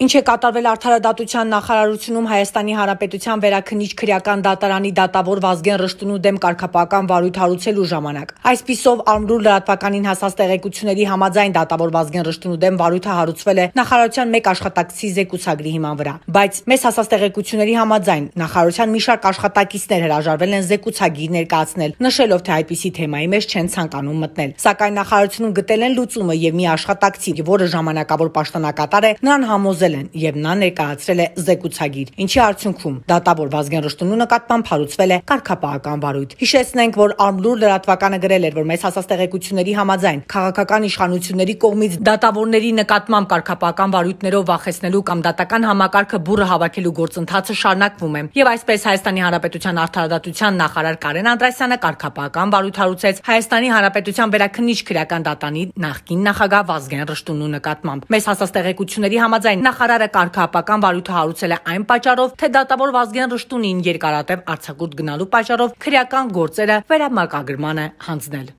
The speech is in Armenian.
Ինչ է կատարվել Արդարադատության նախարարությունում Հայաստանի Հանրապետության վերաքնիչ քրեական դատարանի դատավոր Վազգեն Ռշտունու դեմ կարգապահական վարույթ հարուցելու ժամանակ։ Այսպիսով Արմրուլ լրատվականին հասած տեղեկությունների համաձայն դատավոր Վազգեն Ռշտունու դեմ վարույթը հարուցվել է նախարարության մեկ աշխատակցի զեկուցագրի հիման վրա, բայց մեզ հասած տեղեկությունների համաձայն նախարարության մի շարք աշխատակիցներ հրաժարվել են զեկուցագիր ներկայացնել, նշելով թե այդպիսի թեմայի մեջ չեն ցանկանում մտնել։ Սակայն նախարարությունում գտել են լուծումը եւ մի աշխատակցի, որը ժամանակավոր պաշտոնակատար է, նրան համոզել ստեղծել են եւ նա ներկայացրել է զեկուցագիր, ինչի արդյունքում դատավոր Վազգեն Ռշտունու նկատմամբ հարուցվել է կարգապահական վարույթ։ Հիշեցնենք, որ Արմլուր լրատվականը գրել էր, որ մեծ հասաստեղեկությունների համաձայն քաղաքական իշխանությունների կողմից դատավորների նկատմամբ կարգապահական վարույթներով վախեցնելու կամ դատական համակարգը բուրը հավաքելու գործընթացը շարունակվում է։ Եվ այսպես Հայաստանի Հանրապետության արտարադատության նախարար Կարեն Անդրասյանը կարգապահական վարույթ հարուցեց Հայաստանի Հանրապետության վերաքննիչ քրական դատանի նախկին նախագահ Վազգեն Ռշտունու նկատմամբ։ Մեծ հասաստեղեկությունների համաձայն նախ նախարարը կարգահապական վարույթը հարուցել է այն պատճառով, թե դատավոր Վազգեն Ռշտունին երկարատև արձակուրդ գնալու պատճառով քրեական գործերը վերամարգագրման է հանձնել։